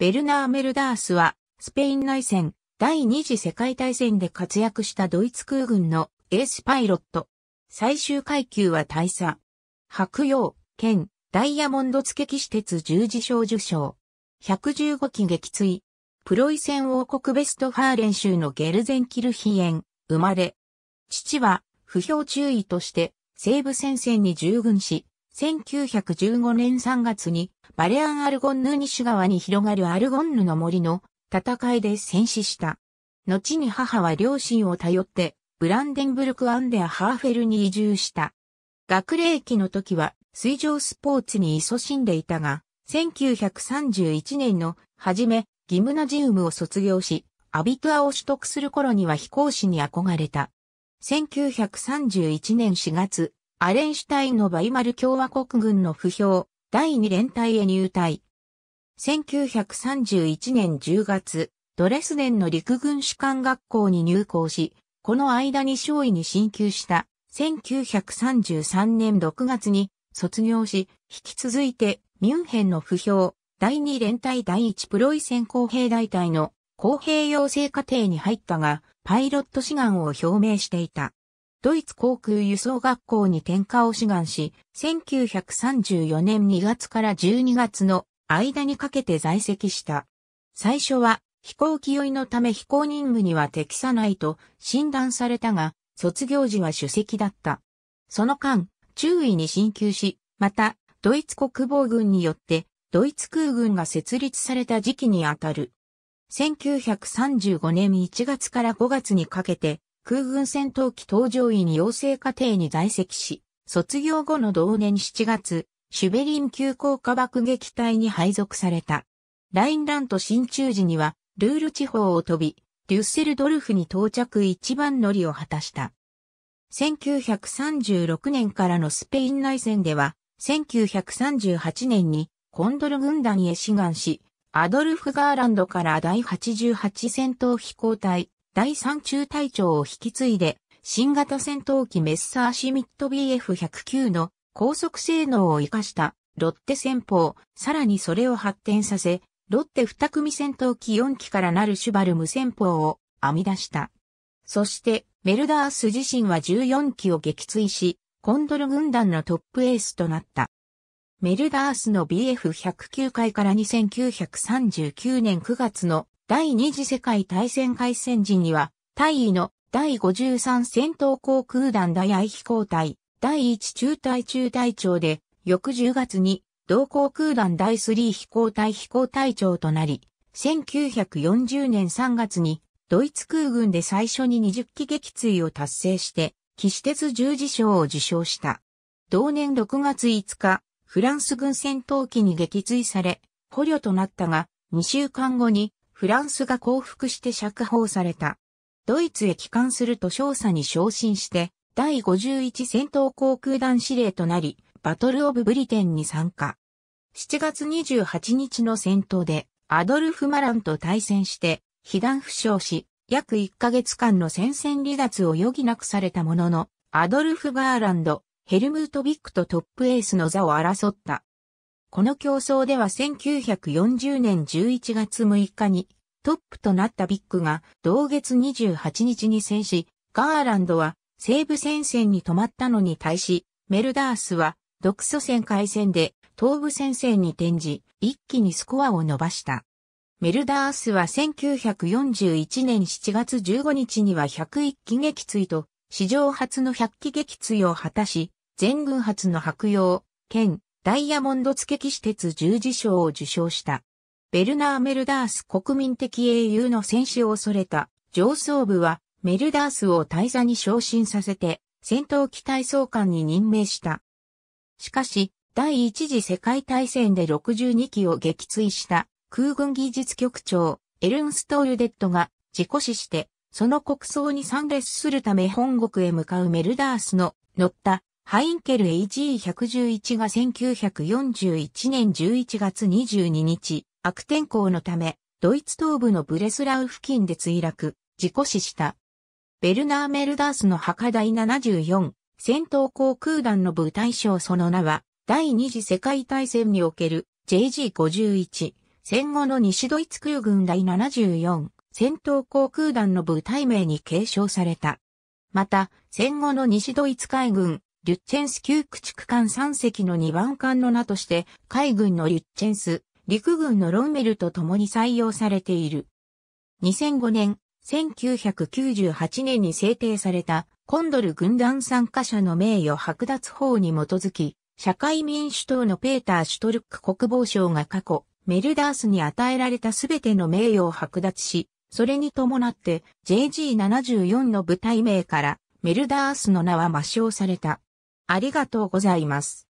ベルナー・メルダースは、スペイン内戦、第二次世界大戦で活躍したドイツ空軍のエースパイロット。最終階級は大佐。白洋、剣、ダイヤモンド付き施鉄十字章受賞。115期撃墜。プロイセン王国ベストファーレン州のゲルゼンキルヒエン、生まれ。父は、不評注意として、西部戦線に従軍し、1915年3月にバレアン・アルゴンヌ西側に広がるアルゴンヌの森の戦いで戦死した。後に母は両親を頼ってブランデンブルク・アンデア・ハーフェルに移住した。学齢期の時は水上スポーツに勤しんでいたが、1931年の初め、ギムナジウムを卒業し、アビトアを取得する頃には飛行士に憧れた。1931年4月、アレンシュタインのバイマル共和国軍の不評、第2連隊へ入隊。1931年10月、ドレスデンの陸軍士官学校に入校し、この間に少尉に進級した1933年6月に卒業し、引き続いてミュンヘンの不評、第2連隊第1プロイセン公兵大隊の公平養成課程に入ったが、パイロット志願を表明していた。ドイツ航空輸送学校に転科を志願し、1934年2月から12月の間にかけて在籍した。最初は飛行機酔いのため飛行任務には適さないと診断されたが、卒業時は主席だった。その間、中尉に進級し、また、ドイツ国防軍によって、ドイツ空軍が設立された時期にあたる。1935年1月から5月にかけて、空軍戦闘機搭乗員養成課程に在籍し、卒業後の同年7月、シュベリン急降下爆撃隊に配属された。ラインラント進駐時には、ルール地方を飛び、デュッセルドルフに到着一番乗りを果たした。1936年からのスペイン内戦では、1938年にコンドル軍団へ志願し、アドルフ・ガーランドから第88戦闘飛行隊、第3中隊長を引き継いで、新型戦闘機メッサーシミット BF109 の高速性能を活かしたロッテ戦法、さらにそれを発展させ、ロッテ2組戦闘機4機からなるシュバルム戦法を編み出した。そして、メルダース自身は14機を撃墜し、コンドル軍団のトップエースとなった。メルダースの BF109 回から2939年9月の第二次世界大戦開戦時には、大尉の第53戦闘航空団大愛飛行隊、第1中隊中隊長で、翌10月に、同航空団第3飛行隊飛行隊長となり、1940年3月に、ドイツ空軍で最初に20機撃墜を達成して、騎士鉄十字章を受章した。同年6月5日、フランス軍戦闘機に撃墜され、捕虜となったが、2週間後にフランスが降伏して釈放された。ドイツへ帰還すると少佐に昇進して、第51戦闘航空団司令となり、バトルオブブリテンに参加。7月28日の戦闘で、アドルフ・マランと対戦して、被弾負傷し、約1ヶ月間の戦線離脱を余儀なくされたものの、アドルフ・ガーランド、ヘルムート・ビックとトップエースの座を争った。この競争では1940年11月6日にトップとなったビッグが同月28日に戦し、ガーランドは西部戦線に止まったのに対し、メルダースは独ソ戦海戦で東部戦線に転じ、一気にスコアを伸ばした。メルダースは1941年7月15日には101機撃墜と、史上初の100機撃墜を果たし、全軍初の白洋、剣、ダイヤモンド付騎士鉄十字章を受賞した。ベルナー・メルダース国民的英雄の戦死を恐れた上層部はメルダースを大座に昇進させて戦闘機体操官に任命した。しかし、第一次世界大戦で62機を撃墜した空軍技術局長エルンストールデッドが事故死して、その国葬に参列するため本国へ向かうメルダースの乗ったハインケル a g 1 1 1が1941年11月22日、悪天候のため、ドイツ東部のブレスラウ付近で墜落、事故死した。ベルナー・メルダースの墓第74、戦闘航空団の部隊将その名は、第二次世界大戦における JG51、戦後の西ドイツ空軍第74、戦闘航空団の部隊名に継承された。また、戦後の西ドイツ海軍、リュッチェンス旧駆逐艦3隻の2番艦の名として、海軍のリュッチェンス、陸軍のロンメルと共に採用されている。2005年、1998年に制定された、コンドル軍団参加者の名誉剥奪法に基づき、社会民主党のペーター・シュトルック国防相が過去、メルダースに与えられたすべての名誉を剥奪し、それに伴って JG74 の部隊名からメルダースの名は抹消された。ありがとうございます。